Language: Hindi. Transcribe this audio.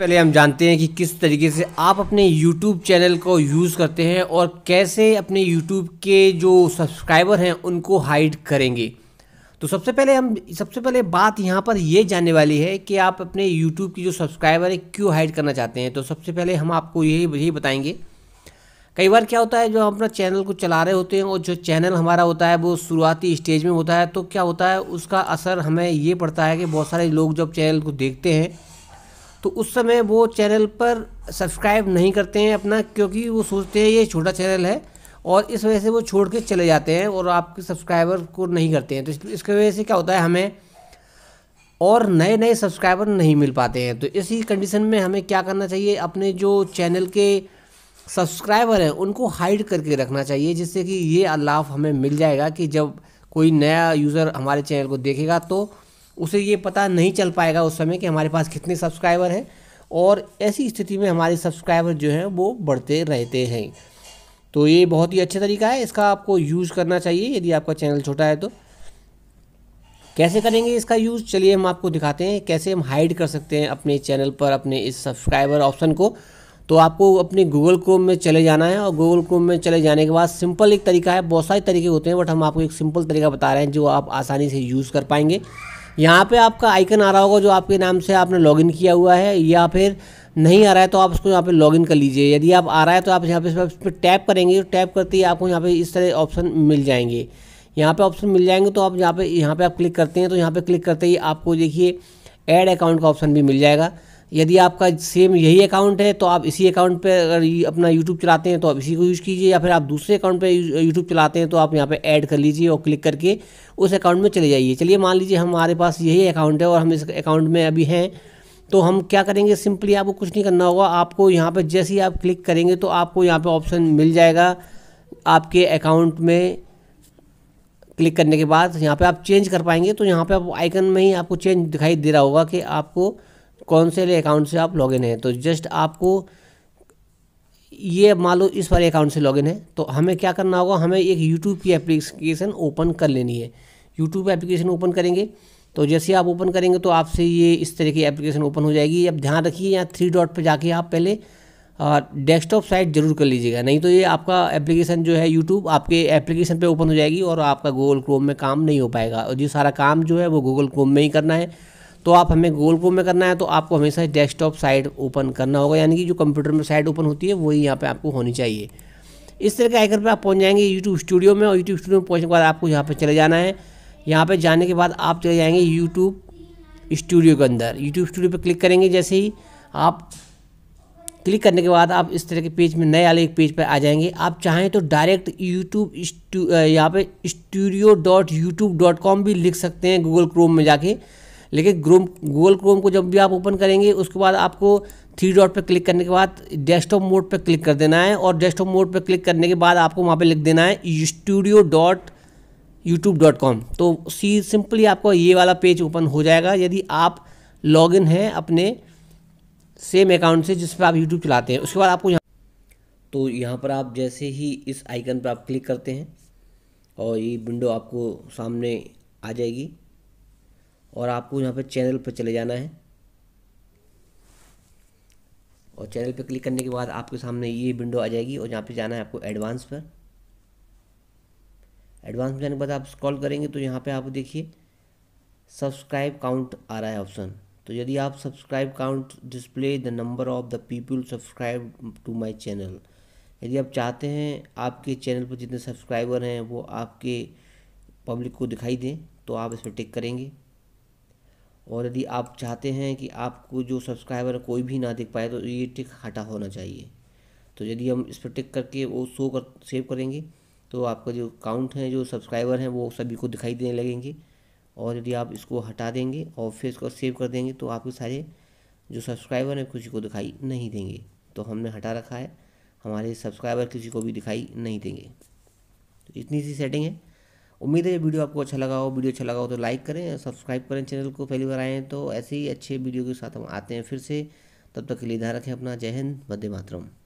पहले हम जानते हैं कि किस तरीके से आप अपने YouTube चैनल को यूज़ करते हैं और कैसे अपने YouTube के जो सब्सक्राइबर हैं उनको हाइड करेंगे तो सबसे पहले हम सबसे पहले बात यहाँ पर ये जानने वाली है कि आप अपने YouTube की जो सब्सक्राइबर है क्यों हाइड करना चाहते हैं तो सबसे पहले हम आपको यही यही बताएंगे कई बार क्या होता है जो हम अपना चैनल को चला रहे होते हैं और जो चैनल हमारा होता है वो शुरुआती स्टेज में होता है तो क्या होता है उसका असर हमें ये पड़ता है कि बहुत सारे लोग जब चैनल को देखते हैं तो उस समय वो चैनल पर सब्सक्राइब नहीं करते हैं अपना क्योंकि वो सोचते हैं ये छोटा चैनल है और इस वजह से वो छोड़ के चले जाते हैं और आपके सब्सक्राइबर को नहीं करते हैं तो इसकी वजह से क्या होता है हमें और नए नए सब्सक्राइबर नहीं मिल पाते हैं तो इसी कंडीशन में हमें क्या करना चाहिए अपने जो चैनल के सब्सक्राइबर हैं उनको हाइड करके रखना चाहिए जिससे कि ये लाभ हमें मिल जाएगा कि जब कोई नया यूज़र हमारे चैनल को देखेगा तो उसे ये पता नहीं चल पाएगा उस समय कि हमारे पास कितने सब्सक्राइबर हैं और ऐसी स्थिति में हमारे सब्सक्राइबर जो हैं वो बढ़ते रहते हैं तो ये बहुत ही अच्छा तरीका है इसका आपको यूज़ करना चाहिए यदि आपका चैनल छोटा है तो कैसे करेंगे इसका यूज़ चलिए हम आपको दिखाते हैं कैसे हम हाइड कर सकते हैं अपने चैनल पर अपने इस सब्सक्राइबर ऑप्शन को तो आपको अपने गूगल क्रोम में चले जाना है और गूगल क्रोम में चले जाने के बाद सिंपल एक तरीका है बहुत सारे तरीके होते हैं बट हम आपको एक सिंपल तरीका बता रहे हैं जो आप आसानी से यूज़ कर पाएंगे यहाँ पे आपका आइकन आ रहा होगा जो आपके नाम से आपने लॉगिन किया हुआ है या फिर नहीं आ रहा है तो आप उसको यहाँ पे लॉगिन कर लीजिए यदि आप आ रहा है तो आप यहाँ पे इस पर टैप करेंगे तो टैप करते ही आपको यहाँ पे इस तरह ऑप्शन मिल जाएंगे यहाँ पे ऑप्शन मिल जाएंगे तो आप यहाँ पे यहाँ पे आप क्लिक करते हैं तो यहाँ पे क्लिक करते ही आपको देखिए ऐड अकाउंट का ऑप्शन भी मिल जाएगा यदि आपका सेम यही अकाउंट है तो आप इसी अकाउंट पे अगर अपना यूट्यूब चलाते हैं तो आप इसी को यूज़ कीजिए या फिर आप दूसरे अकाउंट पे यूट्यूब चलाते हैं तो आप यहाँ पे ऐड कर लीजिए और क्लिक करके उस अकाउंट में चले जाइए चलिए मान लीजिए हमारे पास यही अकाउंट है और हम इस अकाउंट में अभी हैं तो हम क्या करेंगे सिंपली आपको कुछ नहीं करना होगा आपको यहाँ पर जैसे ही आप क्लिक करेंगे तो आपको यहाँ पर ऑप्शन मिल जाएगा आपके अकाउंट में क्लिक करने के बाद यहाँ पर आप चेंज कर पाएंगे तो यहाँ पर आप आइकन में ही आपको चेंज दिखाई दे रहा होगा कि आपको कौन से अकाउंट से आप लॉगिन हैं तो जस्ट आपको ये मान लो इस वाले अकाउंट से लॉगिन है तो हमें क्या करना होगा हमें एक यूट्यूब की एप्लीकेशन ओपन कर लेनी है यूट्यूब एप्लीकेशन ओपन करेंगे तो जैसे आप ओपन करेंगे तो आपसे ये इस तरह की एप्लीकेशन ओपन हो जाएगी अब ध्यान रखिए यहाँ थ्री डॉट पर जाके आप पहले डेस्कटॉप साइट जरूर कर लीजिएगा नहीं तो ये आपका एप्लीकेशन जो है यूट्यूब आपके एप्लीकेशन पे ओपन हो जाएगी और आपका गूगल क्रोम में काम नहीं हो पाएगा और ये सारा काम जो है वो गूगल क्रोम में ही करना है तो आप हमें गूगल क्रोम में करना है तो आपको हमेशा डेस्कटॉप साइट ओपन करना होगा यानी कि जो कंप्यूटर में साइट ओपन होती है वही यहाँ पर आपको होनी चाहिए इस तरह के आइकन पर आप पहुँच जाएंगे यूट्यूब स्टूडियो में और यूट्यूब स्टूडियो में पहुँचने के बाद आपको यहाँ पर चले जाना है यहाँ पर जाने के बाद आप चले जाएँगे यूट्यूब स्टूडियो के अंदर यूट्यूब स्टूडियो पर क्लिक करेंगे जैसे ही आप क्लिक करने के बाद आप इस तरह के पेज में नए वाले एक पेज पर आ जाएंगे आप चाहें तो डायरेक्ट यूट्यूब यहाँ पे studio dot YouTube dot com भी लिख सकते हैं गूगल क्रोम में जाके लेकिन ग्रोम गूगल क्रोम को जब भी आप ओपन करेंगे उसके बाद आपको थ्री डॉट पर क्लिक करने के बाद डेस्कटॉप मोड पर क्लिक कर देना है और डेस्कटॉप मोड पर क्लिक करने के बाद आपको वहाँ पर लिख देना है studio dot YouTube dot com तो सी सिंपली आपका ये वाला पेज ओपन हो जाएगा यदि आप लॉग इन हैं अपने सेम अकाउंट से जिस पर आप यूट्यूब चलाते हैं उसके बाद आपको यहाँ तो यहाँ पर आप जैसे ही इस आइकन पर आप क्लिक करते हैं और ये विंडो आपको सामने आ जाएगी और आपको यहाँ पे चैनल पर चले जाना है और चैनल पर क्लिक करने के बाद आपके सामने ये विंडो आ जाएगी और यहाँ पे जाना है आपको एडवांस पर एडवांस में जाने के बाद आप स्क्रॉल करेंगे तो यहाँ पे आप देखिए सब्सक्राइब काउंट आ रहा है ऑप्शन तो यदि आप subscribe count display the number of the people subscribe to my channel यदि आप चाहते हैं आपके चैनल पर जितने सब्सक्राइबर हैं वो आपके पब्लिक को दिखाई दें तो आप इस पर टिक करेंगे और यदि आप चाहते हैं कि आपको जो सब्सक्राइबर कोई भी ना दिख पाए तो ये टिक हटा होना चाहिए तो यदि हम इस पर टिक करके वो शो कर सेव करेंगे तो आपका जो काउंट है जो सब्सक्राइबर हैं वो सभी को दिखाई देने लगेंगे और यदि आप इसको हटा देंगे और फिर इसको सेव कर देंगे तो आपके सारे जो सब्सक्राइबर हैं किसी को दिखाई नहीं देंगे तो हमने हटा रखा है हमारे सब्सक्राइबर किसी को भी दिखाई नहीं देंगे तो इतनी सी सेटिंग है उम्मीद है ये वीडियो आपको अच्छा लगा हो वीडियो अच्छा लगा हो तो लाइक करें सब्सक्राइब करें चैनल को पहली बार आए हैं तो ऐसे ही अच्छे वीडियो के साथ हम आते हैं फिर से तब तक के लिए ध्यान रखें अपना जय हिंद वंदे मातरम